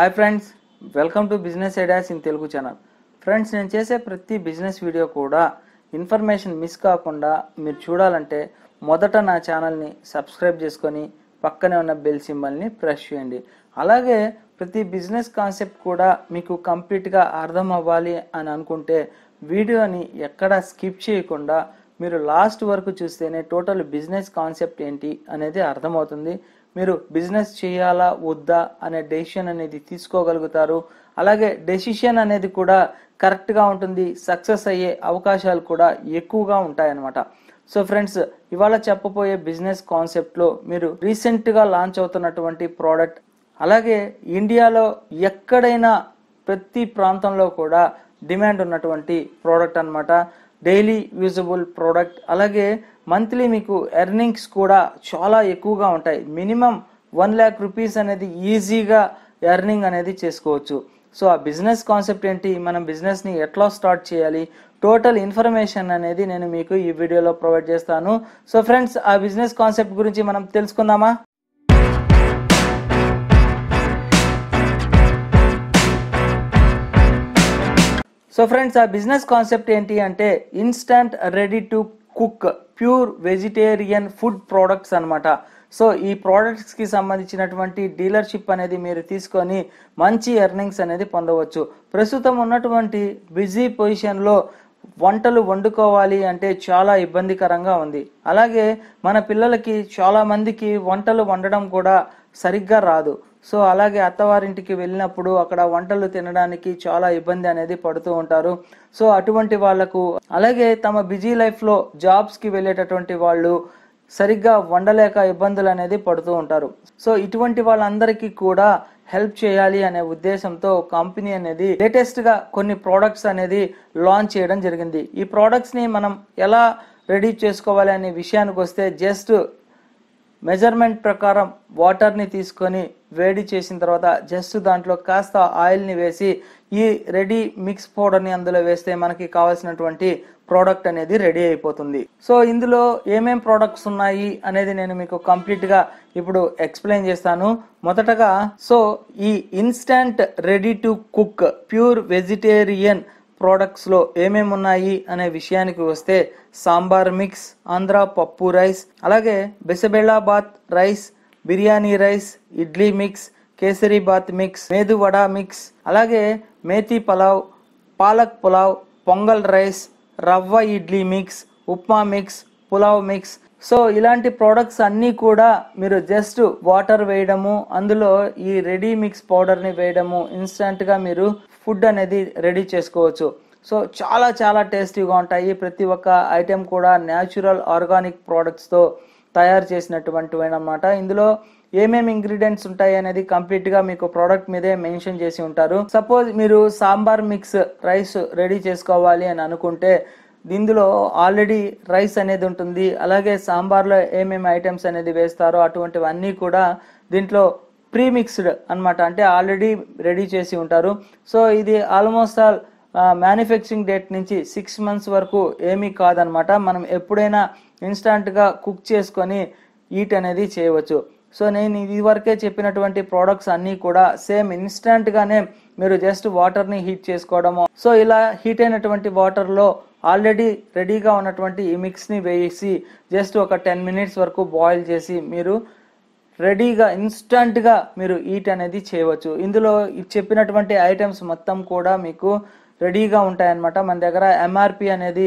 hi friends welcome to business ideas in Telugu channel friends నేను చేసే ప్రతి బిజినెస్ వీడియో కూడా ఇన్ఫర్మేషన్ మిస్ కాకుండా మీరు చూడాలంటే మొదట నా ఛానల్ని సబ్స్క్రైబ్ చేసుకొని పక్కనే ఉన్న బెల్ సింబల్ని ప్రెస్ చేయండి అలాగే ప్రతి బిజినెస్ కాన్సెప్ట్ కూడా మీకు కంప్లీట్గా అర్థం అవ్వాలి అని అనుకుంటే వీడియోని ఎక్కడా స్కిప్ చేయకుండా మీరు లాస్ట్ వరకు చూస్తేనే టోటల్ బిజినెస్ కాన్సెప్ట్ ఏంటి అనేది అర్థమవుతుంది మీరు బిజినెస్ చేయాలా వద్దా అనే డెసిషన్ అనేది తీసుకోగలుగుతారు అలాగే డెసిషన్ అనేది కూడా కరెక్ట్గా ఉంటుంది సక్సెస్ అయ్యే అవకాశాలు కూడా ఎక్కువగా ఉంటాయన్నమాట సో ఫ్రెండ్స్ ఇవాళ చెప్పబోయే బిజినెస్ కాన్సెప్ట్లో మీరు రీసెంట్గా లాంచ్ అవుతున్నటువంటి ప్రోడక్ట్ అలాగే ఇండియాలో ఎక్కడైనా ప్రతి ప్రాంతంలో కూడా డిమాండ్ ఉన్నటువంటి ప్రోడక్ట్ అనమాట డైలీ యూజబుల్ ప్రోడక్ట్ అలాగే మంత్లీ మీకు ఎర్నింగ్స్ కూడా చాలా ఎక్కువగా ఉంటాయి మినిమం వన్ ల్యాక్ రూపీస్ అనేది ఈజీగా ఎర్నింగ్ అనేది చేసుకోవచ్చు సో ఆ బిజినెస్ కాన్సెప్ట్ ఏంటి మనం బిజినెస్ని ఎట్లా స్టార్ట్ చేయాలి టోటల్ ఇన్ఫర్మేషన్ అనేది నేను మీకు ఈ వీడియోలో ప్రొవైడ్ చేస్తాను సో ఫ్రెండ్స్ ఆ బిజినెస్ కాన్సెప్ట్ గురించి మనం తెలుసుకుందామా సో ఫ్రెండ్స్ ఆ బిజినెస్ కాన్సెప్ట్ ఏంటి అంటే instant ready to cook pure vegetarian food products అనమాట సో ఈ ప్రోడక్ట్స్కి సంబంధించినటువంటి డీలర్షిప్ అనేది మీరు తీసుకొని మంచి ఎర్నింగ్స్ అనేది పొందవచ్చు ప్రస్తుతం ఉన్నటువంటి బిజీ పొజిషన్లో వంటలు వండుకోవాలి అంటే చాలా ఇబ్బందికరంగా ఉంది అలాగే మన పిల్లలకి చాలామందికి వంటలు వండడం కూడా సరిగ్గా రాదు సో అలాగే అత్తవారింటికి వెళ్ళినప్పుడు అక్కడ వంటలు తినడానికి చాలా ఇబ్బంది అనేది పడుతూ ఉంటారు సో అటువంటి వాళ్లకు అలాగే తమ బిజీ లైఫ్లో జాబ్స్కి వెళ్ళేటటువంటి వాళ్ళు సరిగ్గా వండలేక ఇబ్బందులు అనేది పడుతూ ఉంటారు సో ఇటువంటి వాళ్ళందరికీ కూడా హెల్ప్ చేయాలి అనే ఉద్దేశంతో కంపెనీ అనేది లేటెస్ట్గా కొన్ని ప్రోడక్ట్స్ అనేది లాంచ్ చేయడం జరిగింది ఈ ప్రోడక్ట్స్ని మనం ఎలా రెడీ చేసుకోవాలి అనే విషయానికి వస్తే జస్ట్ మెజర్మెంట్ ప్రకారం వాటర్ని తీసుకొని వేడి చేసిన తర్వాత జస్ట్ దాంట్లో కాస్త ఆయిల్ని వేసి ఈ రెడీ మిక్స్ పౌడర్ని అందులో వేస్తే మనకి కావాల్సినటువంటి ప్రోడక్ట్ అనేది రెడీ అయిపోతుంది సో ఇందులో ఏమేం ప్రోడక్ట్స్ ఉన్నాయి అనేది నేను మీకు కంప్లీట్గా ఇప్పుడు ఎక్స్ప్లెయిన్ చేస్తాను మొదటగా సో ఈ instant ready to cook pure vegetarian ప్రోడక్ట్స్లో ఏమేమి ఉన్నాయి అనే విషయానికి వస్తే సాంబార్ మిక్స్ ఆంధ్ర పప్పు రైస్ అలాగే Bisibelebath rice biryani rice idli mix kesari bath mix medu vada mix అలాగే methi pulao palak pulao pongal rice rava idli mix upma mix pulao mix so ఇలాంటి ప్రోడక్ట్స్ అన్నీ కూడా మీరు జస్ట్ వాటర్ వేయడము అందులో ఈ రెడీ మిక్స్ పౌడర్ని వేయడము ఇన్స్టంట్గా మీరు ఫుడ్ అనేది రెడీ చేసుకోవచ్చు సో చాలా చాలా టేస్టీగా ఉంటాయి ప్రతి ఒక్క ఐటెం కూడా న్యాచురల్ ఆర్గానిక్ ప్రోడక్ట్స్తో తయారు చేసినటువంటివి అనమాట ఇందులో ఏమేమి ఇంగ్రీడియంట్స్ ఉంటాయి అనేది కంప్లీట్గా మీకు ప్రోడక్ట్ మీదే మెన్షన్ చేసి ఉంటారు సపోజ్ మీరు సాంబార్ మిక్స్ రైస్ రెడీ చేసుకోవాలి అని అనుకుంటే ఇందులో ఆల్రెడీ రైస్ అనేది ఉంటుంది అలాగే సాంబార్లో ఏమేమి ఐటమ్స్ అనేది వేస్తారో అటువంటివన్నీ కూడా దీంట్లో ప్రీమిక్స్డ్ అనమాట అంటే ఆల్రెడీ రెడీ చేసి ఉంటారు సో ఇది ఆల్మోస్ట్ ఆల్ మ్యానుఫ్యాక్చరింగ్ డేట్ నుంచి సిక్స్ మంత్స్ వరకు ఏమీ కాదనమాట మనం ఎప్పుడైనా ఇన్స్టాంట్గా కుక్ చేసుకొని ఈట్ అనేది చేయవచ్చు సో నేను ఇదివరకే చెప్పినటువంటి ప్రోడక్ట్స్ అన్నీ కూడా సేమ్ ఇన్స్టాంట్గానే మీరు జస్ట్ వాటర్ని హీట్ చేసుకోవడము సో ఇలా హీట్ అయినటువంటి వాటర్లో ఆల్రెడీ రెడీగా ఉన్నటువంటి ఈ మిక్స్ని వేసి జస్ట్ ఒక టెన్ మినిట్స్ వరకు బాయిల్ చేసి మీరు రెడీగా ఇన్స్టంట్గా మీరు ఈట్ అనేది చేయవచ్చు ఇందులో చెప్పినటువంటి ఐటమ్స్ మొత్తం కూడా మీకు రెడీగా ఉంటాయన్నమాట మన దగ్గర ఎంఆర్పి అనేది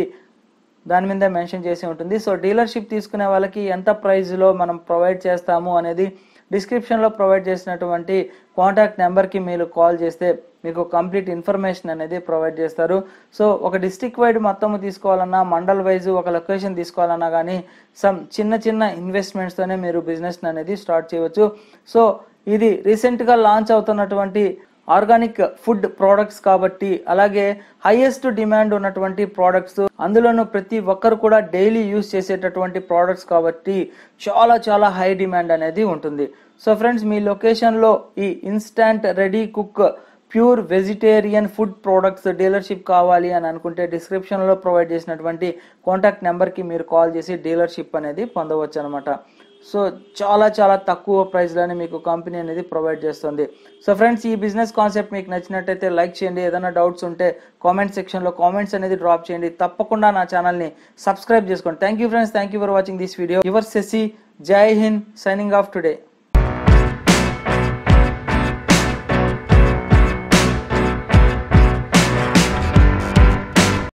దాని మీద మెన్షన్ చేసి ఉంటుంది సో డీలర్షిప్ తీసుకునే వాళ్ళకి ఎంత ప్రైస్లో మనం ప్రొవైడ్ చేస్తాము అనేది డిస్క్రిప్షన్లో ప్రొవైడ్ చేసినటువంటి కాంటాక్ట్ నెంబర్కి మీరు కాల్ చేస్తే మీకు కంప్లీట్ ఇన్ఫర్మేషన్ అనేది ప్రొవైడ్ చేస్తారు సో ఒక డిస్టిక్ వైడ్ మొత్తం తీసుకోవాలన్నా మండల్ వైజ్ ఒక లొకేషన్ తీసుకోవాలన్నా కానీ సమ్ చిన్న చిన్న ఇన్వెస్ట్మెంట్స్తోనే మీరు బిజినెస్ అనేది స్టార్ట్ చేయవచ్చు సో ఇది రీసెంట్గా లాంచ్ అవుతున్నటువంటి ఆర్గానిక్ ఫుడ్ ప్రోడక్ట్స్ కాబట్టి అలాగే హైయెస్ట్ డిమాండ్ ఉన్నటువంటి ప్రోడక్ట్స్ అందులోనూ ప్రతి ఒక్కరు కూడా డైలీ యూస్ చేసేటటువంటి ప్రోడక్ట్స్ కాబట్టి చాలా చాలా హై డిమాండ్ అనేది ఉంటుంది సో ఫ్రెండ్స్ మీ లొకేషన్లో ఈ instant ready cook pure vegetarian food products dealership కావాలి అని అనుకుంటే డిస్క్రిప్షన్లో ప్రొవైడ్ చేసినటువంటి కాంటాక్ట్ నెంబర్కి మీరు కాల్ చేసి డీలర్షిప్ అనేది పొందవచ్చు అనమాట సో చాలా చాలా తక్కువ ప్రైస్లోనే మీకు కంపెనీ అనేది ప్రొవైడ్ చేస్తుంది సో ఫ్రెండ్స్ ఈ బిజినెస్ కాన్సెప్ట్ మీకు నచ్చినట్టయితే లైక్ చేయండి ఏదైనా డౌట్స్ ఉంటే కామెంట్ సెక్షన్లో కామెంట్స్ అనేది డ్రాప్ చేయండి తప్పకుండా నా ఛానల్ని సబ్స్క్రైబ్ చేసుకోండి thank you friends thank you for watching this video your Sashi Jai Hind signing off today